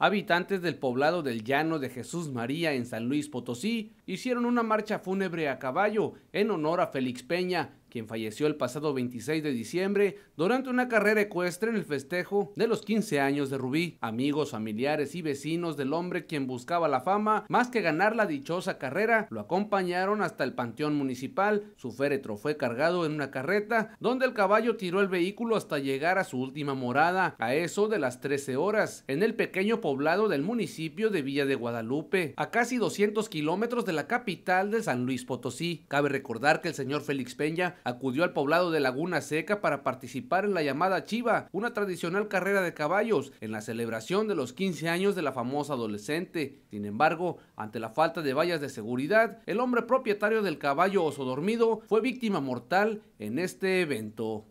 Habitantes del poblado del Llano de Jesús María en San Luis Potosí hicieron una marcha fúnebre a caballo en honor a Félix Peña, quien falleció el pasado 26 de diciembre durante una carrera ecuestre en el festejo de los 15 años de Rubí. Amigos, familiares y vecinos del hombre quien buscaba la fama, más que ganar la dichosa carrera, lo acompañaron hasta el panteón municipal. Su féretro fue cargado en una carreta donde el caballo tiró el vehículo hasta llegar a su última morada, a eso de las 13 horas, en el pequeño poblado del municipio de Villa de Guadalupe, a casi 200 kilómetros de la capital de San Luis Potosí. Cabe recordar que el señor Félix Peña acudió al poblado de Laguna Seca para participar en la llamada Chiva, una tradicional carrera de caballos, en la celebración de los 15 años de la famosa adolescente. Sin embargo, ante la falta de vallas de seguridad, el hombre propietario del caballo oso dormido fue víctima mortal en este evento.